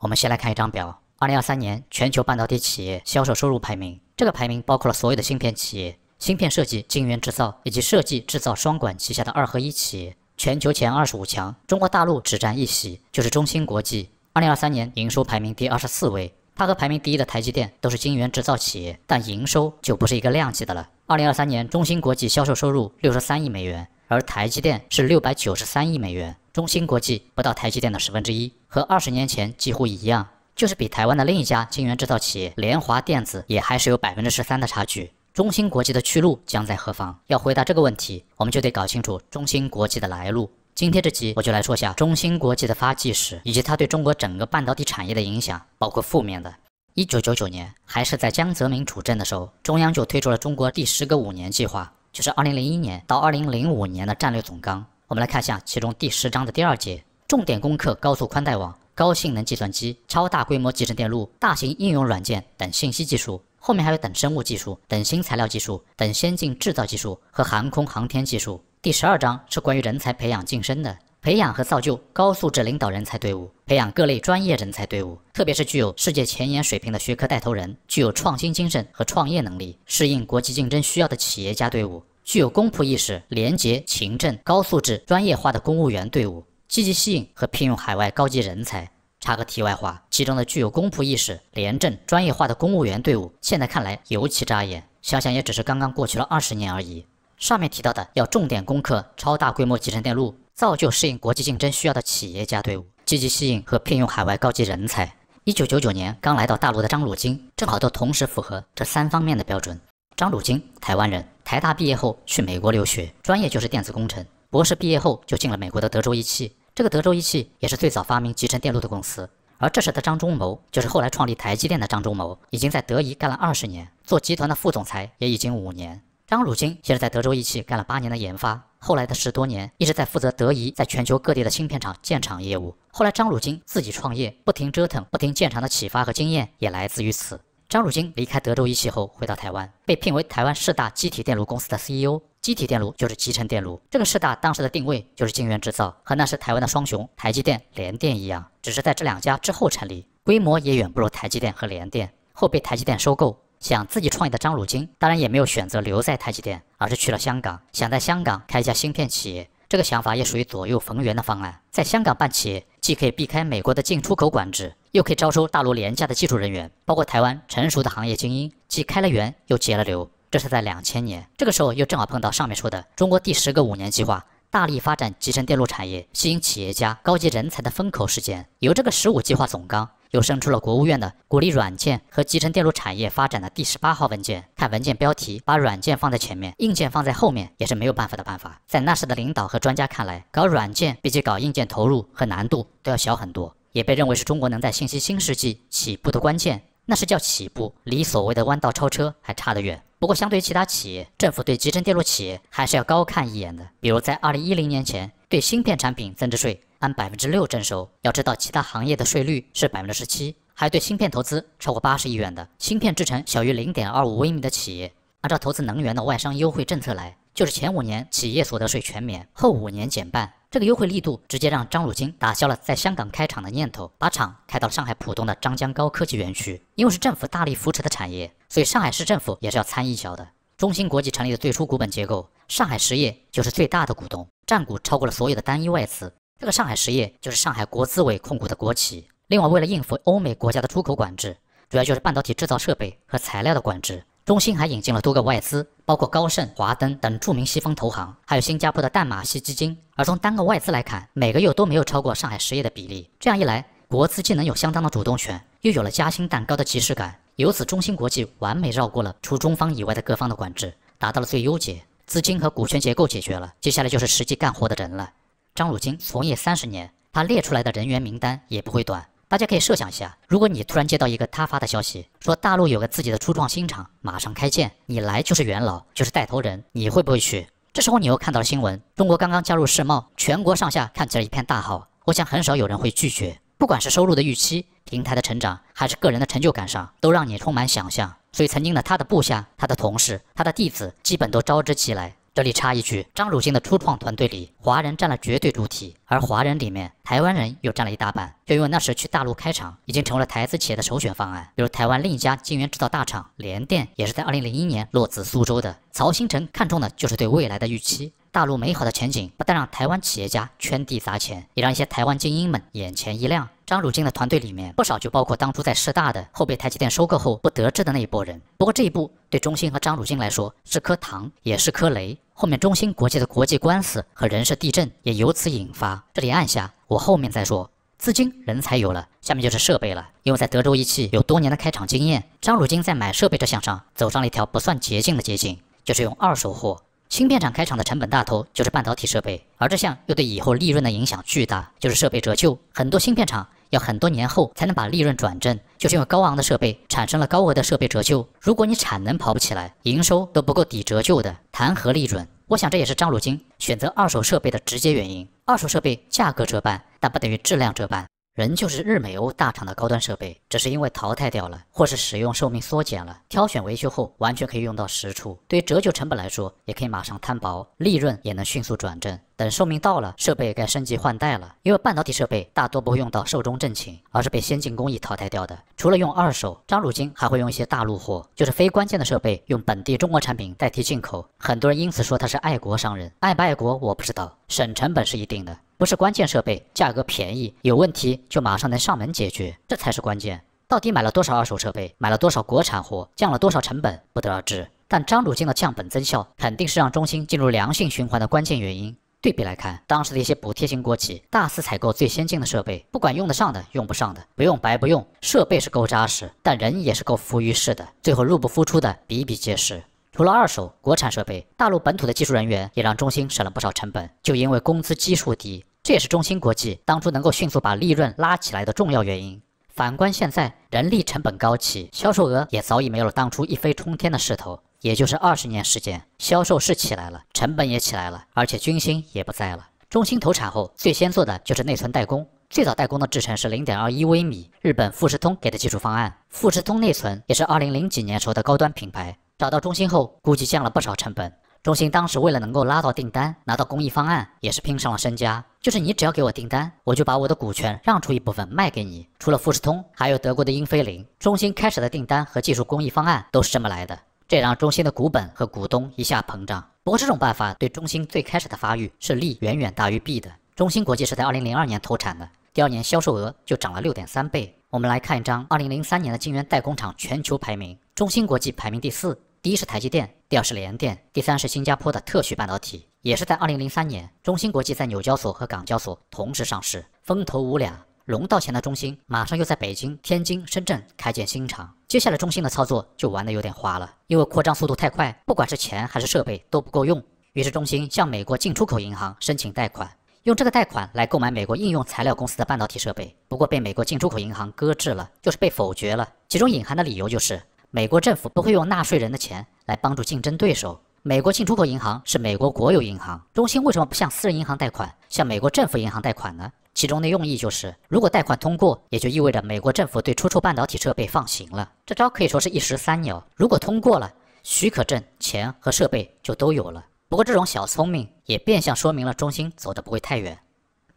我们先来看一张表，2023年全球半导体企业销售收入排名。这个排名包括了所有的芯片企业、芯片设计、晶圆制造以及设计制造双管齐下的二合一企业。全球前二十五强，中国大陆只占一席，就是中芯国际。2023年营收排名第二十四位，它和排名第一的台积电都是晶圆制造企业，但营收就不是一个量级的了。2023年中芯国际销售收入六十三亿美元，而台积电是六百九十三亿美元，中芯国际不到台积电的十分之一。和二十年前几乎一样，就是比台湾的另一家晶圆制造企业联华电子也还是有百分之十三的差距。中芯国际的去路将在何方？要回答这个问题，我们就得搞清楚中芯国际的来路。今天这集我就来说下中芯国际的发迹史，以及它对中国整个半导体产业的影响，包括负面的。一九九九年，还是在江泽民主政的时候，中央就推出了中国第十个五年计划，就是二零零一年到二零零五年的战略总纲。我们来看一下其中第十章的第二节。重点攻克高速宽带网、高性能计算机、超大规模集成电路、大型应用软件等信息技术。后面还有等生物技术、等新材料技术、等先进制造技术和航空航天技术。第十二章是关于人才培养晋升的，培养和造就高素质领导人才队伍，培养各类专业人才队伍，特别是具有世界前沿水平的学科带头人，具有创新精神和创业能力、适应国际竞争需要的企业家队伍，具有公仆意识、廉洁勤政、高素质、专业化的公务员队伍。积极吸引和聘用海外高级人才。插个题外话，其中的具有公仆意识、廉政、专业化的公务员队伍，现在看来尤其扎眼。想想也只是刚刚过去了二十年而已。上面提到的要重点攻克超大规模集成电路，造就适应国际竞争需要的企业家队伍，积极吸引和聘用海外高级人才。一九九九年刚来到大陆的张汝京，正好都同时符合这三方面的标准。张汝京，台湾人，台大毕业后去美国留学，专业就是电子工程。博士毕业后就进了美国的德州仪器，这个德州仪器也是最早发明集成电路的公司。而这时的张忠谋，就是后来创立台积电的张忠谋，已经在德仪干了二十年，做集团的副总裁也已经五年。张汝京先是在德州仪器干了八年的研发，后来的十多年一直在负责德仪在全球各地的芯片厂建厂业务。后来张汝京自己创业，不停折腾，不停建厂的启发和经验也来自于此。张汝京离开德州仪器后，回到台湾，被聘为台湾士大机体电路公司的 CEO。机体电路就是集成电路。这个世大当时的定位就是晶圆制造，和那时台湾的双雄台积电、联电一样，只是在这两家之后成立，规模也远不如台积电和联电。后被台积电收购。想自己创业的张汝京，当然也没有选择留在台积电，而是去了香港，想在香港开一家芯片企业。这个想法也属于左右逢源的方案，在香港办企业。既可以避开美国的进出口管制，又可以招收大陆廉价的技术人员，包括台湾成熟的行业精英，既开了源又节了流。这是在两千年，这个时候又正好碰到上面说的中国第十个五年计划，大力发展集成电路产业，吸引企业家高级人才的风口时间。由这个“十五”计划总纲。又生出了国务院的鼓励软件和集成电路产业发展的第十八号文件。看文件标题，把软件放在前面，硬件放在后面，也是没有办法的办法。在那时的领导和专家看来，搞软件比起搞硬件，投入和难度都要小很多，也被认为是中国能在信息新世纪起步的关键。那是叫起步，离所谓的弯道超车还差得远。不过，相对于其他企业，政府对集成电路企业还是要高看一眼的。比如在二零一零年前。对芯片产品增值税按百分之六征收，要知道其他行业的税率是百分之十七。还对芯片投资超过八十亿元的芯片制程小于零点二五微米的企业，按照投资能源的外商优惠政策来，就是前五年企业所得税全免，后五年减半。这个优惠力度直接让张汝京打消了在香港开厂的念头，把厂开到上海浦东的张江高科技园区。因为是政府大力扶持的产业，所以上海市政府也是要参一脚的。中芯国际成立的最初股本结构，上海实业就是最大的股东。占股超过了所有的单一外资，这个上海实业就是上海国资委控股的国企。另外，为了应付欧美国家的出口管制，主要就是半导体制造设备和材料的管制。中芯还引进了多个外资，包括高盛、华登等著名西方投行，还有新加坡的淡马锡基金。而从单个外资来看，每个又都没有超过上海实业的比例。这样一来，国资既能有相当的主动权，又有了夹心蛋糕的即视感。由此，中芯国际完美绕过了除中方以外的各方的管制，达到了最优解。资金和股权结构解决了，接下来就是实际干活的人了。张汝京从业三十年，他列出来的人员名单也不会短。大家可以设想一下，如果你突然接到一个他发的消息，说大陆有个自己的初创新厂，马上开建，你来就是元老，就是带头人，你会不会去？这时候你又看到了新闻，中国刚刚加入世贸，全国上下看起来一片大好，我想很少有人会拒绝。不管是收入的预期、平台的成长，还是个人的成就感上，都让你充满想象。所以曾经的他的部下、他的同事、他的弟子，基本都招之即来。这里插一句，张汝京的初创团队里，华人占了绝对主体，而华人里面，台湾人又占了一大半。就因为那时去大陆开厂，已经成为了台资企业的首选方案。比如台湾另一家晶圆制造大厂联电，也是在2001年落子苏州的。曹新成看中的就是对未来的预期，大陆美好的前景，不但让台湾企业家圈地砸钱，也让一些台湾精英们眼前一亮。张汝京的团队里面，不少就包括当初在师大的，后被台积电收购后不得志的那一波人。不过这一步对中兴和张汝京来说是颗糖，也是颗雷。后面中芯国际的国际官司和人事地震也由此引发。这里按下，我后面再说。资金、人才有了，下面就是设备了。因为在德州仪器有多年的开厂经验，张汝京在买设备这项上走上了一条不算捷径的捷径，就是用二手货。芯片厂开厂的成本大头就是半导体设备，而这项又对以后利润的影响巨大，就是设备折旧。很多芯片厂。要很多年后才能把利润转正，就是因为高昂的设备产生了高额的设备折旧。如果你产能跑不起来，营收都不够抵折旧的，谈何利润？我想这也是张汝京选择二手设备的直接原因。二手设备价格折半，但不等于质量折半。人就是日美欧大厂的高端设备，只是因为淘汰掉了，或是使用寿命缩减了，挑选维修后完全可以用到实处。对于折旧成本来说，也可以马上摊薄，利润也能迅速转正。等寿命到了，设备该升级换代了。因为半导体设备大多不会用到寿终正寝，而是被先进工艺淘汰掉的。除了用二手，张汝京还会用一些大陆货，就是非关键的设备用本地中国产品代替进口。很多人因此说他是爱国商人，爱不爱国我不知道，省成本是一定的。不是关键设备，价格便宜，有问题就马上能上门解决，这才是关键。到底买了多少二手设备，买了多少国产货，降了多少成本，不得而知。但张汝京的降本增效，肯定是让中兴进入良性循环的关键原因。对比来看，当时的一些补贴型国企大肆采购最先进的设备，不管用得上的、用不上的、不用白不用，设备是够扎实，但人也是够浮于事的，最后入不敷出的比比皆是。除了二手国产设备，大陆本土的技术人员也让中兴省了不少成本，就因为工资基数低，这也是中芯国际当初能够迅速把利润拉起来的重要原因。反观现在，人力成本高企，销售额也早已没有了当初一飞冲天的势头。也就是二十年时间，销售是起来了，成本也起来了，而且军心也不在了。中芯投产后，最先做的就是内存代工，最早代工的制程是零点二一微米，日本富士通给的技术方案，富士通内存也是二零零几年时候的高端品牌。找到中芯后，估计降了不少成本。中芯当时为了能够拉到订单，拿到工艺方案，也是拼上了身家。就是你只要给我订单，我就把我的股权让出一部分卖给你。除了富士通，还有德国的英飞凌。中芯开始的订单和技术工艺方案都是这么来的，这让中芯的股本和股东一下膨胀。不过这种办法对中芯最开始的发育是利远远大于弊的。中芯国际是在2002年投产的，第二年销售额就涨了六点三倍。我们来看一张2003年的晶圆代工厂全球排名，中芯国际排名第四。第一是台积电，第二是联电，第三是新加坡的特许半导体。也是在2003年，中芯国际在纽交所和港交所同时上市，风头无两。融到钱的中芯，马上又在北京、天津、深圳开建新厂。接下来中芯的操作就玩的有点花了，因为扩张速度太快，不管是钱还是设备都不够用。于是中芯向美国进出口银行申请贷款，用这个贷款来购买美国应用材料公司的半导体设备。不过被美国进出口银行搁置了，就是被否决了。其中隐含的理由就是。美国政府不会用纳税人的钱来帮助竞争对手。美国进出口银行是美国国有银行，中兴为什么不向私人银行贷款，向美国政府银行贷款呢？其中的用意就是，如果贷款通过，也就意味着美国政府对出售半导体设备放行了。这招可以说是一石三鸟。如果通过了，许可证、钱和设备就都有了。不过，这种小聪明也变相说明了中兴走得不会太远。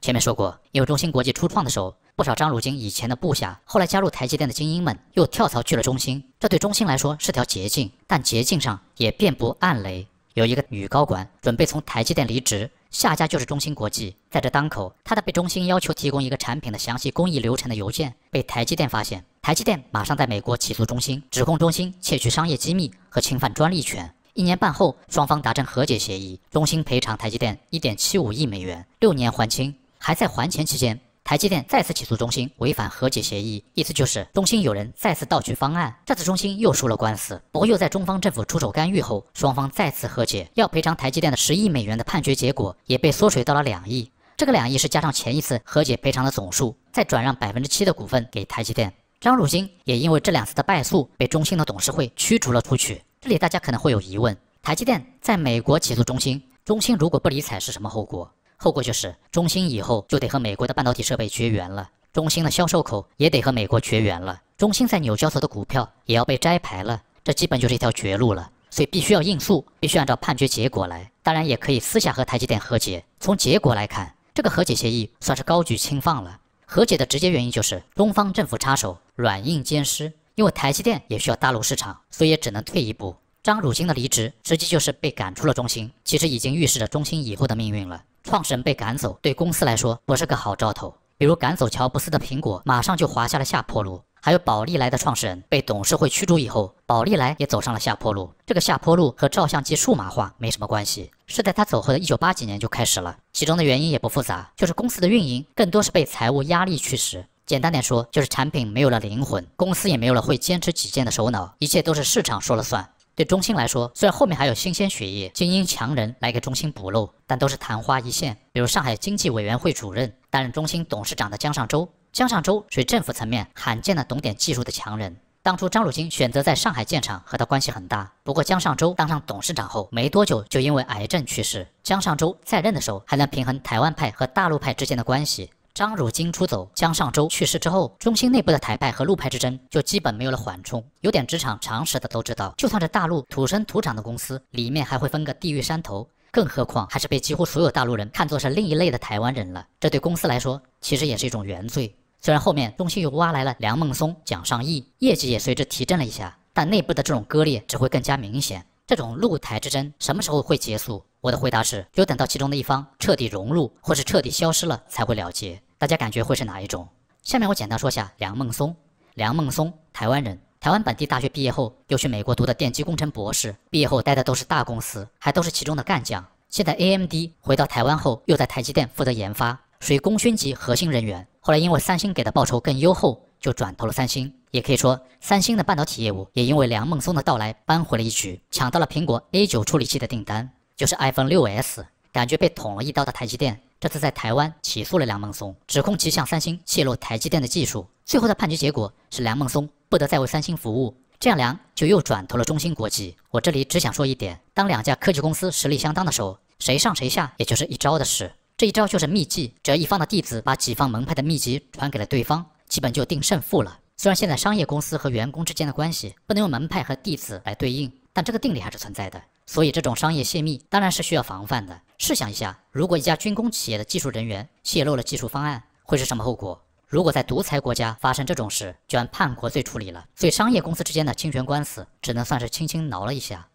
前面说过，因为中芯国际初创的时候，不少张汝京以前的部下，后来加入台积电的精英们，又跳槽去了中芯。这对中芯来说是条捷径，但捷径上也遍布暗雷。有一个女高管准备从台积电离职，下家就是中芯国际。在这当口，她的被中芯要求提供一个产品的详细工艺流程的邮件，被台积电发现。台积电马上在美国起诉中芯，指控中芯窃取商业机密和侵犯专利权。一年半后，双方达成和解协议，中芯赔偿台积电一点七五亿美元，六年还清。还在还钱期间，台积电再次起诉中兴违反和解协议，意思就是中兴有人再次盗取方案。这次中兴又输了官司，不过又在中方政府出手干预后，双方再次和解，要赔偿台积电的十亿美元的判决结果也被缩水到了两亿。这个两亿是加上前一次和解赔偿的总数，再转让百分之七的股份给台积电。张汝京也因为这两次的败诉，被中兴的董事会驱逐了出去。这里大家可能会有疑问：台积电在美国起诉中兴，中兴如果不理睬是什么后果？后果就是，中芯以后就得和美国的半导体设备绝缘了，中芯的销售口也得和美国绝缘了，中芯在纽交所的股票也要被摘牌了，这基本就是一条绝路了。所以必须要应诉，必须按照判决结果来。当然，也可以私下和台积电和解。从结果来看，这个和解协议算是高举轻放了。和解的直接原因就是中方政府插手，软硬兼施。因为台积电也需要大陆市场，所以也只能退一步。张汝京的离职，实际就是被赶出了中兴，其实已经预示着中兴以后的命运了。创始人被赶走，对公司来说不是个好兆头。比如赶走乔布斯的苹果，马上就滑下了下坡路；还有宝利来的创始人被董事会驱逐以后，宝利来也走上了下坡路。这个下坡路和照相机数码化没什么关系，是在他走后的一九八几年就开始了。其中的原因也不复杂，就是公司的运营更多是被财务压力驱使。简单点说，就是产品没有了灵魂，公司也没有了会坚持己见的首脑，一切都是市场说了算。对中兴来说，虽然后面还有新鲜血液、精英强人来给中兴补漏，但都是昙花一现。比如上海经济委员会主任、担任中兴董事长的江上舟，江上舟是政府层面罕见的懂点技术的强人。当初张汝京选择在上海建厂和他关系很大。不过江上舟当上董事长后没多久就因为癌症去世。江上舟在任的时候还能平衡台湾派和大陆派之间的关系。张汝京出走，江尚洲去世之后，中兴内部的台派和陆派之争就基本没有了缓冲。有点职场常识的都知道，就算是大陆土生土长的公司，里面还会分个地狱山头，更何况还是被几乎所有大陆人看作是另一类的台湾人了。这对公司来说，其实也是一种原罪。虽然后面中兴又挖来了梁孟松、蒋尚义，业绩也随之提振了一下，但内部的这种割裂只会更加明显。这种露台之争什么时候会结束？我的回答是，只有等到其中的一方彻底融入，或是彻底消失了，才会了结。大家感觉会是哪一种？下面我简单说下梁孟松。梁孟松，台湾人，台湾本地大学毕业后又去美国读的电机工程博士，毕业后待的都是大公司，还都是其中的干将。现在 AMD 回到台湾后，又在台积电负责研发，属于功勋级核心人员。后来因为三星给的报酬更优厚，就转投了三星。也可以说，三星的半导体业务也因为梁孟松的到来扳回了一局，抢到了苹果 A9 处理器的订单，就是 iPhone 6s。感觉被捅了一刀的台积电，这次在台湾起诉了梁孟松，指控其向三星泄露台积电的技术。最后的判决结果是梁孟松不得再为三星服务，这样梁就又转投了中芯国际。我这里只想说一点，当两家科技公司实力相当的时候，谁上谁下也就是一招的事。这一招就是秘技，只要一方的弟子把己方门派的秘籍传给了对方，基本就定胜负了。虽然现在商业公司和员工之间的关系不能用门派和弟子来对应，但这个定理还是存在的。所以这种商业泄密当然是需要防范的。试想一下，如果一家军工企业的技术人员泄露了技术方案，会是什么后果？如果在独裁国家发生这种事，就按叛国罪处理了。所以商业公司之间的侵权官司，只能算是轻轻挠了一下。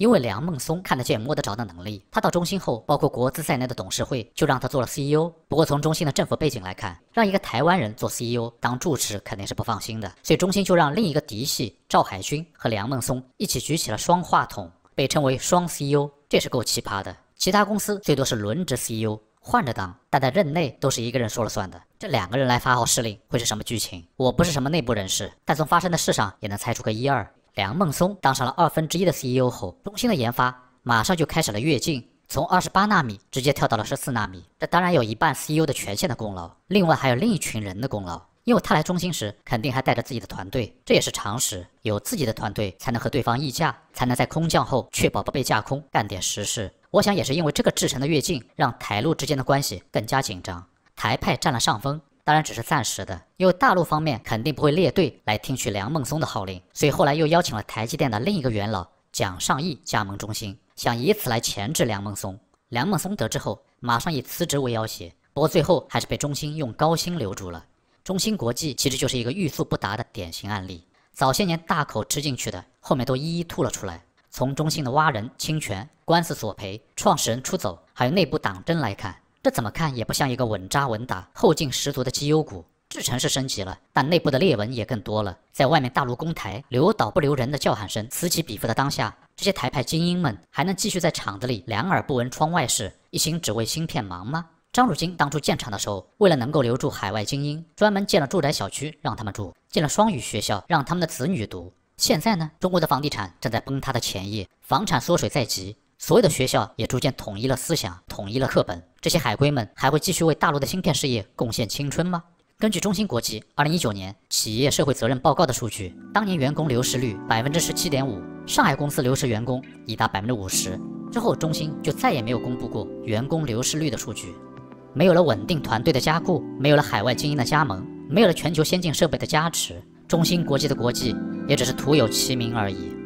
因为梁孟松看得见摸得着的能力，他到中兴后，包括国资在内的董事会就让他做了 CEO。不过从中兴的政府背景来看，让一个台湾人做 CEO 当住持肯定是不放心的，所以中兴就让另一个嫡系赵海军和梁孟松一起举起了双话筒，被称为双 CEO，这是够奇葩的。其他公司最多是轮值 CEO，换着当，但在任内都是一个人说了算的。这两个人来发号施令，会是什么剧情？我不是什么内部人士，但从发生的事上也能猜出个一二。梁孟松当上了二分之一的 CEO 后，中兴的研发马上就开始了跃进，从二十八纳米直接跳到了十四纳米。这当然有一半 CEO 的权限的功劳，另外还有另一群人的功劳。因为他来中兴时肯定还带着自己的团队，这也是常识。有自己的团队才能和对方议价，才能在空降后确保不被架空，干点实事。我想也是因为这个制程的跃进，让台陆之间的关系更加紧张，台派占了上风。当然只是暂时的，因为大陆方面肯定不会列队来听取梁孟松的号令，所以后来又邀请了台积电的另一个元老蒋尚义加盟中芯，想以此来钳制梁孟松。梁孟松得知后，马上以辞职为要挟，不过最后还是被中芯用高薪留住了。中芯国际其实就是一个欲速不达的典型案例，早些年大口吃进去的，后面都一一吐了出来。从中芯的挖人、侵权、官司索赔、创始人出走，还有内部党争来看。这怎么看也不像一个稳扎稳打、后劲十足的绩优股。制程是升级了，但内部的裂纹也更多了。在外面大陆公台、留岛不留人的叫喊声此起彼伏的当下，这些台派精英们还能继续在厂子里两耳不闻窗外事，一心只为芯片忙吗？张汝京当初建厂的时候，为了能够留住海外精英，专门建了住宅小区让他们住，建了双语学校让他们的子女读。现在呢？中国的房地产正在崩塌的前夜，房产缩水在即。所有的学校也逐渐统一了思想，统一了课本。这些海归们还会继续为大陆的芯片事业贡献青春吗？根据中芯国际二零一九年企业社会责任报告的数据，当年员工流失率百分之十七点五，上海公司流失员工已达百分之五十。之后，中芯就再也没有公布过员工流失率的数据。没有了稳定团队的加固，没有了海外精英的加盟，没有了全球先进设备的加持，中芯国际的国际也只是徒有其名而已。